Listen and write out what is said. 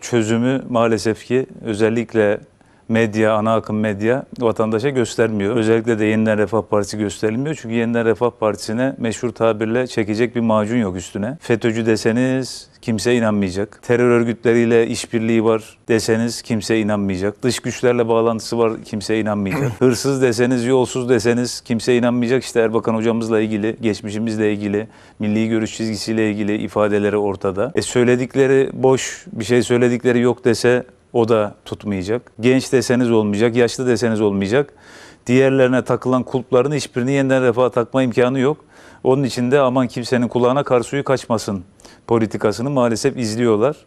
Çözümü maalesef ki özellikle medya, ana akım medya vatandaşa göstermiyor. Özellikle de Yeniden Refah Partisi göstermiyor Çünkü Yeniden Refah Partisi'ne meşhur tabirle çekecek bir macun yok üstüne. FETÖ'cü deseniz kimse inanmayacak. Terör örgütleriyle işbirliği var deseniz kimse inanmayacak. Dış güçlerle bağlantısı var kimse inanmayacak. Hırsız deseniz, yolsuz deseniz kimse inanmayacak. İşte Erbakan hocamızla ilgili, geçmişimizle ilgili, milli görüş çizgisiyle ilgili ifadeleri ortada. E söyledikleri boş, bir şey söyledikleri yok dese o da tutmayacak. Genç deseniz olmayacak, yaşlı deseniz olmayacak. Diğerlerine takılan kulpların hiçbirini yeniden refaha takma imkanı yok. Onun için de aman kimsenin kulağına kar suyu kaçmasın politikasını maalesef izliyorlar.